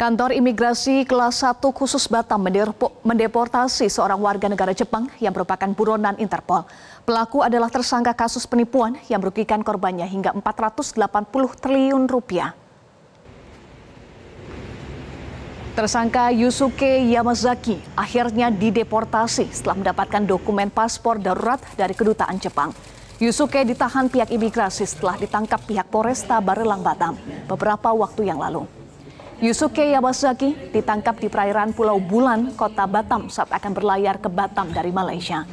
Kantor Imigrasi Kelas 1 khusus Batam mendeportasi seorang warga negara Jepang yang merupakan buronan Interpol. Pelaku adalah tersangka kasus penipuan yang merugikan korbannya hingga 480 triliun rupiah. Tersangka Yusuke Yamazaki akhirnya dideportasi setelah mendapatkan dokumen paspor darurat dari kedutaan Jepang. Yusuke ditahan pihak imigrasi setelah ditangkap pihak Polresta Barelang Batam beberapa waktu yang lalu. Yusuke Yamazaki ditangkap di perairan Pulau Bulan, kota Batam saat akan berlayar ke Batam dari Malaysia.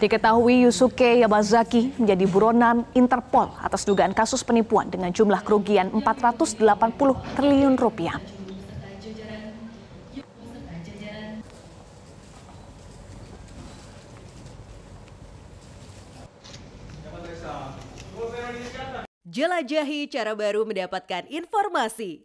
Diketahui Yusuke Yamazaki menjadi buronan Interpol atas dugaan kasus penipuan dengan jumlah kerugian 480 triliun rupiah. Jelajahi cara baru mendapatkan informasi.